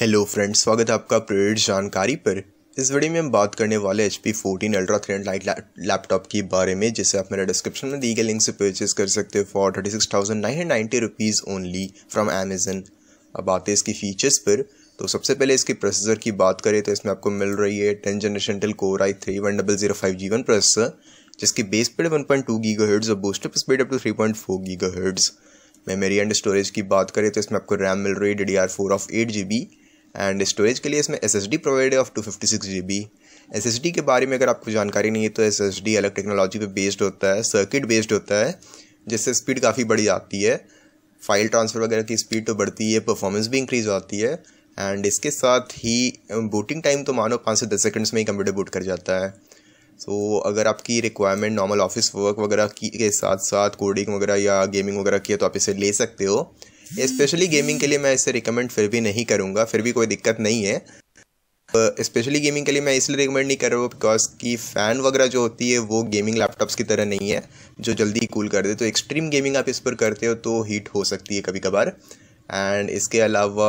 hello friends स्वागत है आपका प्रेरित जानकारी पर इस वीडियो में हम बात करने वाले H P fourteen ultra three and light laptop के बारे में जिसे आप मेरे डिस्क्रिप्शन में दी गई लिंक से परचेज कर सकते हो for thirty six thousand nine hundred ninety rupees only from Amazon अब आते हैं इसकी फीचर्स पर तो सबसे पहले इसके प्रोसेसर की बात करें तो इसमें आपको मिल रही है ten generation Intel core I three one double zero five G one processor जिसकी base speed one point two gigahertz और boost up speed up to three point four gigahertz memory and storage की बात करें तो इसमें आपको RAM मिल रही है D D R four of eight G B and storage के लिए इसमें एस एस डी प्रोवाइड है of two fifty six G B S S D के बारे में अगर आपको जानकारी नहीं है तो एस एस डी अलग टेक्नोलॉजी पे बेस्ड होता है सर्किट बेस्ड होता है जिससे स्पीड काफ़ी बढ़ जाती है फाइल ट्रांसफ़र वगैरह की स्पीड तो बढ़ती है परफॉर्मेंस भी इंक्रीज़ होती है एंड इसके साथ ही बूटिंग टाइम तो मानो पाँच से दस सेकेंड्स में ही कंप्यूटर बूट कर जाता है सो so, अगर आपकी रिक्वायरमेंट नॉर्मल ऑफिस वर्क वगैरह की के साथ साथ कोडिंग वगैरह या गेमिंग वगैरह की है तो आप इसे ले सकते हो स्पेशली गेमिंग के लिए मैं इसे रिकमेंड फिर भी नहीं करूँगा फिर भी कोई दिक्कत नहीं है स्पेशली uh, गेमिंग के लिए मैं इसलिए रिकमेंड नहीं कर रहा हूँ बिकॉज कि फ़ैन वगैरह जो होती है वो गेमिंग लैपटॉप्स की तरह नहीं है जो जल्दी कूल कर दे तो एक्सट्रीम गेमिंग आप इस पर करते हो तो हीट हो सकती है कभी कभार एंड इसके अलावा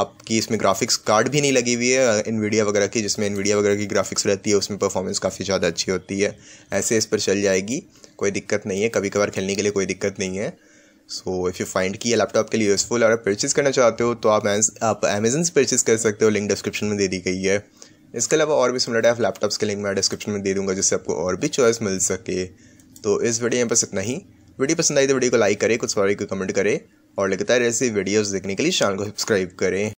आपकी इसमें ग्राफिक्स कार्ड भी नहीं लगी हुई है वीडिया वगैरह की जिसमें वीडिया वगैरह की ग्राफिक्स रहती है उसमें परफॉर्मेंस काफ़ी ज़्यादा अच्छी होती है ऐसे इस पर चल जाएगी कोई दिक्कत नहीं है कभी कभार खेलने के लिए कोई दिक्कत नहीं है सो इफ़ यू फाइंड की ये लैपटॉप के लिए यूज़फुल और आप परचेज़ करना चाहते हो तो आप आप अमेजन से परचेज़ कर सकते हो लिंक डिस्क्रिप्शन में दे दी गई है इसके अलावा और भी सिमिलर टाइप लैपटॉप्स के लिंक मैं डिस्क्रिप्शन में दे दूँगा जिससे आपको और भी चॉइस मिल सके तो इस वीडियो में बस इतना ही वीडियो पसंद आई तो वीडियो को लाइक करें कुछ सवाल को कमेंट करें और लगातार ऐसी वीडियोज़ देखने के लिए चैनल को सब्सक्राइब करें